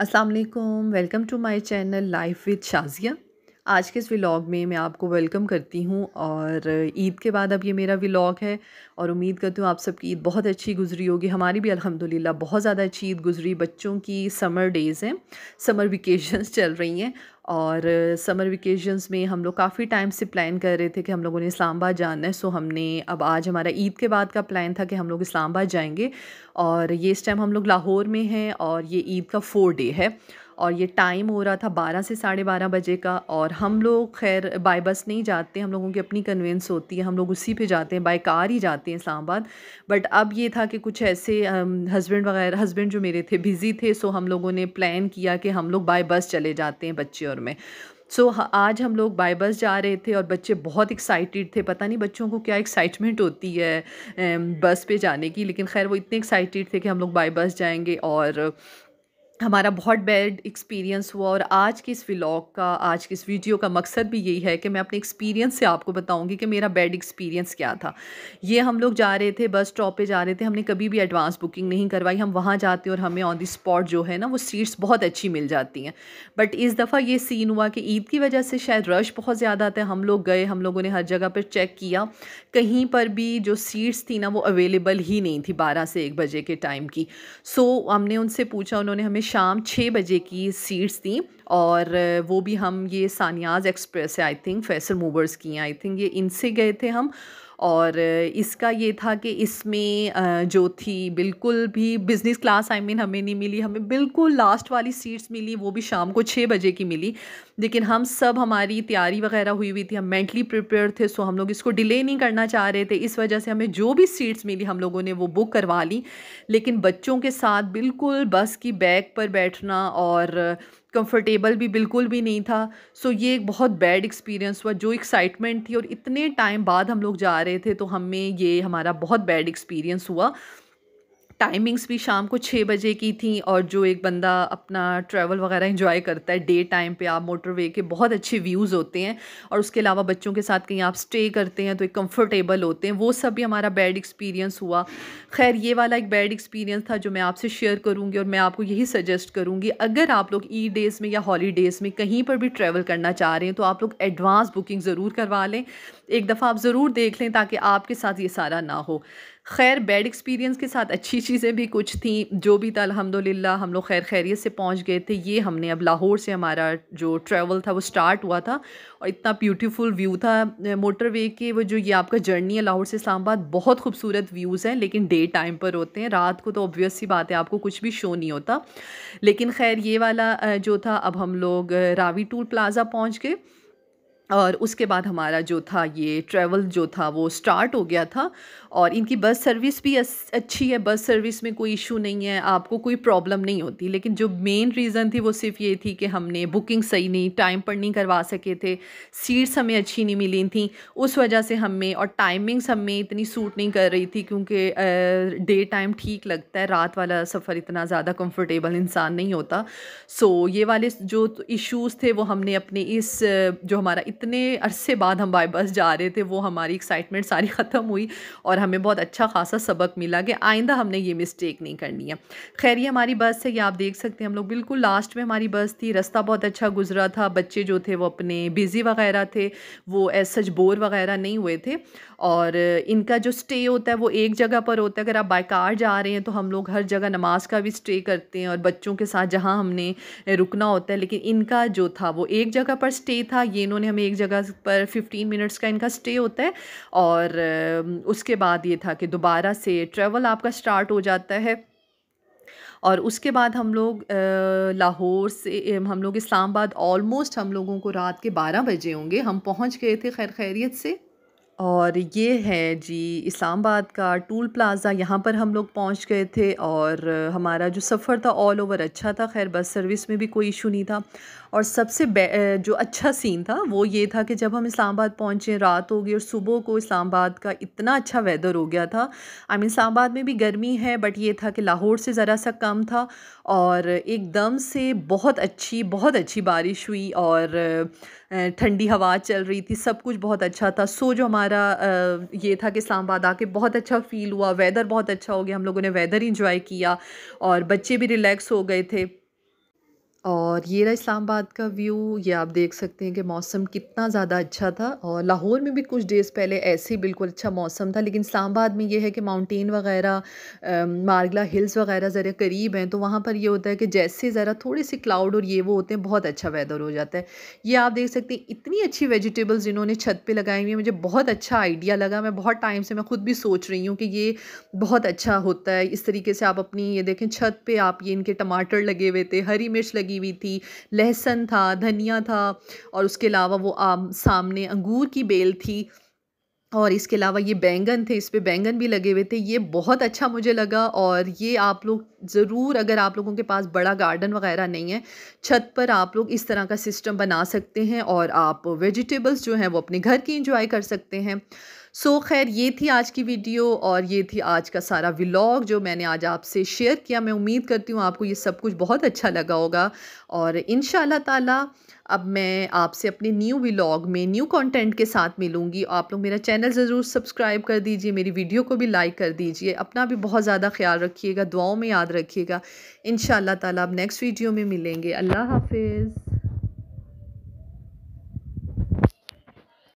Aslam welcome to my channel life with Shazia आज के इस व्लॉग में मैं आपको वेलकम करती हूँ और ईद के बाद अब ये मेरा व्लॉग है और उम्मीद करती हूँ आप सबकी ईद बहुत अच्छी गुजरी होगी हमारी भी अल्हम्दुलिल्लाह बहुत ज़्यादा अच्छी ईद गुजरी बच्चों की समर डेज़ हैं समर वेकेशंस चल रही हैं और समर वेकेशंस में हम लोग काफ़ी टाइम से प्लान कर रहे थे कि हम लोगों ने इस्लामाबाद जाना है सो हमने अब आज हमारा ईद के बाद का प्लान था कि हम लोग इस्लामाबाद जाएंगे और ये इस टाइम हम लोग लाहौर में हैं और ये ईद का फोर डे है और ये टाइम हो रहा था बारह से साढ़े बारह बजे का और हम लोग खैर बाई बस नहीं जाते हम लोगों की अपनी कन्वेंस होती है हम लोग उसी पे जाते हैं बाई कार ही जाते हैं इस्लामाबाद बट अब ये था कि कुछ ऐसे हस्बैंड वगैरह हस्बैंड जो मेरे थे बिज़ी थे सो हम लोगों ने प्लान किया कि हम लोग बाई बस चले जाते हैं बच्चे और मैं सो so, आज हम लोग बाय बस जा रहे थे और बच्चे बहुत एक्साइटेड थे पता नहीं बच्चों को क्या एक्साइटमेंट होती है बस पे जाने की लेकिन खैर वो इतने एक्साइटेड थे कि हम लोग बाय बस जाएंगे और हमारा बहुत बैड एक्सपीरियंस हुआ और आज के इस व्लॉग का आज के इस वीडियो का मकसद भी यही है कि मैं अपने एक्सपीरियंस से आपको बताऊंगी कि मेरा बैड एक्सपीरियंस क्या था ये हम लोग जा रहे थे बस स्टॉप पे जा रहे थे हमने कभी भी एडवांस बुकिंग नहीं करवाई हम वहाँ जाते और हमें ऑन दी स्पॉट जो है ना वो सीट्स बहुत अच्छी मिल जाती हैं बट इस दफ़ा ये सीन हुआ कि ईद की वजह से शायद रश बहुत ज़्यादा आता है हम लोग गए हम लोगों ने हर जगह पर चेक किया कहीं पर भी जो सीट्स थी ना वो अवेलेबल ही नहीं थी बारह से एक बजे के टाइम की सो हमने उनसे पूछा उन्होंने हमें शाम छः बजे की सीट्स थी और वो भी हम ये सानियाज एक्सप्रेस है आई थिंक फैसल मूवर्स की हैं आई थिंक ये इनसे गए थे हम और इसका ये था कि इसमें जो थी बिल्कुल भी business class I I mean mean, हमें नहीं मिली हमें बिल्कुल लास्ट वाली सीट्स मिली वो भी शाम को छः बजे की मिली लेकिन हम सब हमारी तैयारी वगैरह हुई हुई थी हम मेंटली प्रिपेयर थे सो हम लोग इसको डिले नहीं करना चाह रहे थे इस वजह से हमें जो भी सीट्स मिली हम लोगों ने वो बुक करवा ली लेकिन बच्चों के साथ बिल्कुल बस की बैग पर बैठना और कंफर्टेबल भी बिल्कुल भी नहीं था सो ये एक बहुत बैड एक्सपीरियंस हुआ जो एक्साइटमेंट थी और इतने टाइम बाद हम लोग जा रहे थे तो हमें ये हमारा बहुत बैड एक्सपीरियंस हुआ टाइमिंग्स भी शाम को छः बजे की थी और जो एक बंदा अपना ट्रैवल वगैरह इन्जॉय करता है डे टाइम पे आप मोटरवे के बहुत अच्छे व्यूज़ होते हैं और उसके अलावा बच्चों के साथ कहीं आप स्टे करते हैं तो एक कंफर्टेबल होते हैं वो सब भी हमारा बैड एक्सपीरियंस हुआ खैर ये वाला एक बैड एक्सपीरियंस था जो मैं आपसे शेयर करूँगी और मैं आपको यही सजेस्ट करूँगी अगर आप लोग ई डेज़ में या हॉलीडेज़ में कहीं पर भी ट्रैवल करना चाह रहे हैं तो आप लोग एडवांस बुकिंग ज़रूर करवा लें एक दफ़ा आप ज़रूर देख लें ताकि आपके साथ ये सारा ना हो खैर बैड एक्सपीरियंस के साथ अच्छी चीज़ें भी कुछ थी जो भी था अलहमदिल्ला हम लोग खैर खैरियत से पहुंच गए थे ये हमने अब लाहौर से हमारा जो ट्रैवल था वो स्टार्ट हुआ था और इतना ब्यूटीफुल व्यू था मोटरवे के वो जो ये आपका जर्नी है लाहौर से इस्लामाबाद बहुत खूबसूरत व्यूज़ हैं लेकिन डे टाइम पर होते हैं रात को तो ऑबियस ही बात है आपको कुछ भी शो नहीं होता लेकिन खैर ये वाला जो था अब हम लोग रावी टूल प्लाज़ा पहुँच गए और उसके बाद हमारा जो था ये ट्रैवल जो था वो स्टार्ट हो गया था और इनकी बस सर्विस भी अच्छी है बस सर्विस में कोई इशू नहीं है आपको कोई प्रॉब्लम नहीं होती लेकिन जो मेन रीज़न थी वो सिर्फ ये थी कि हमने बुकिंग सही नहीं टाइम पर नहीं करवा सके थे सीट्स हमें अच्छी नहीं मिली थी उस वजह से हमें और टाइमिंग्स हमें इतनी सूट नहीं कर रही थी क्योंकि डे टाइम ठीक लगता है रात वाला सफ़र इतना ज़्यादा कम्फर्टेबल इंसान नहीं होता सो ये वाले जो इशूज़ थे वो हमने अपने इस जो हमारा इतने अरसे बाद हम बाई बस जा रहे थे वो हमारी एक्साइटमेंट सारी ख़त्म हुई और हमें बहुत अच्छा खासा सबक मिला कि आइंदा हमने ये मिस्टेक नहीं करनी है खैर ये हमारी बस है ये आप देख सकते हैं हम लोग बिल्कुल लास्ट में हमारी बस थी रास्ता बहुत अच्छा गुजरा था बच्चे जो थे वो अपने बिज़ी वगैरह थे वो सच बोर वगैरह नहीं हुए थे और इनका जो स्टे होता है वो एक जगह पर होता है अगर आप बाई कार जा रहे हैं तो हम लोग हर जगह नमाज का भी स्टे करते हैं और बच्चों के साथ जहाँ हमने रुकना होता है लेकिन इनका जो था वो एक जगह पर स्टे था ये इन्होंने हमें एक जगह पर फिफ्टीन मिनट्स का इनका स्टे होता है और उसके बाद ये था कि दोबारा से ट्रैवल आपका स्टार्ट हो जाता है और उसके बाद हम लोग लाहौर से हम लोग इस्लामाबाद ऑलमोस्ट हम लोगों को रात के बारह बजे होंगे हम पहुंच गए थे खैर खैरियत से और ये है जी इस्लामाबाद का टूल प्लाज़ा यहाँ पर हम लोग पहुँच गए थे और हमारा जो सफ़र था ऑल ओवर अच्छा था खैर बस सर्विस में भी कोई इशू नहीं था और सबसे जो अच्छा सीन था वो ये था कि जब हम इस्लामाबाद पहुँचे रात हो गई और सुबह को इस्लामाबाद का इतना अच्छा वेदर हो गया था आई मीन इस्लामाबाद में भी गर्मी है बट ये था कि लाहौर से ज़रा सा कम था और एकदम से बहुत अच्छी बहुत अच्छी बारिश हुई और ठंडी हवा चल रही थी सब कुछ बहुत अच्छा था सो जो हमारा ये था कि इस्लामाबाद आके बहुत अच्छा फ़ील हुआ वेदर बहुत अच्छा हो गया हम लोगों ने वेदर इंजॉय किया और बच्चे भी रिलैक्स हो गए थे और ये रहा इस्लामाबाद का व्यू ये आप देख सकते हैं कि मौसम कितना ज़्यादा अच्छा था और लाहौर में भी कुछ डेज़ पहले ऐसे ही बिल्कुल अच्छा मौसम था लेकिन इस्लामाबाद में ये है कि माउंटेन वगैरह मारगला हिल्स वगैरह ज़रा करीब हैं तो वहाँ पर ये होता है कि जैसे ज़रा थोड़े से क्लाउड और ये वो होते हैं बहुत अच्छा वेदर हो जाता है ये आप देख सकते हैं इतनी अच्छी वेजिटेबल्स इन्होंने छत पर लगाई हुई है मुझे बहुत अच्छा आइडिया लगा मैं बहुत टाइम से मैं खुद भी सोच रही हूँ कि ये बहुत अच्छा होता है इस तरीके से आप अपनी ये देखें छत पर आप ये इनके टमाटर लगे हुए थे हरी मिर्च लगी लगी हुई थी लहसुन था धनिया था और उसके अलावा वो आम सामने अंगूर की बेल थी और इसके अलावा ये बैंगन थे इस पर बैंगन भी लगे हुए थे ये बहुत अच्छा मुझे लगा और ये आप लोग ज़रूर अगर आप लोगों के पास बड़ा गार्डन वगैरह नहीं है छत पर आप लोग इस तरह का सिस्टम बना सकते हैं और आप वेजिटेबल्स जो हैं वो अपने घर की इंजॉय कर सकते हैं सो so, खैर ये थी आज की वीडियो और ये थी आज का सारा व्लॉग जो मैंने आज आपसे शेयर किया मैं उम्मीद करती हूँ आपको ये सब कुछ बहुत अच्छा लगा होगा और इन ताला अब मैं आपसे अपने न्यू व्लॉग में न्यू कंटेंट के साथ मिलूँगी आप लोग मेरा चैनल ज़रूर सब्सक्राइब कर दीजिए मेरी वीडियो को भी लाइक कर दीजिए अपना भी बहुत ज़्यादा ख्याल रखिएगा दुआओं में याद रखिएगा इन ताला अब नेक्स्ट वीडियो में मिलेंगे अल्लाह हाफिज़